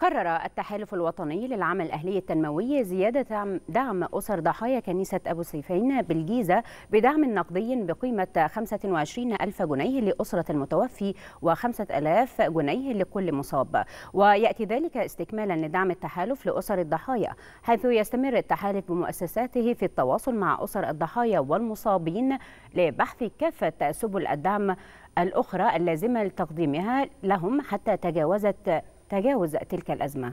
قرر التحالف الوطني للعمل الأهلي التنموي زيادة دعم أسر ضحايا كنيسة أبو سيفين بالجيزة بدعم نقدي بقيمة 25 ألف جنيه لأسرة المتوفي و5000 جنيه لكل مصاب ويأتي ذلك استكمالا لدعم التحالف لأسر الضحايا حيث يستمر التحالف بمؤسساته في التواصل مع أسر الضحايا والمصابين لبحث كافة سبل الدعم الأخرى اللازمة لتقديمها لهم حتى تجاوزت تجاوز تلك الأزمة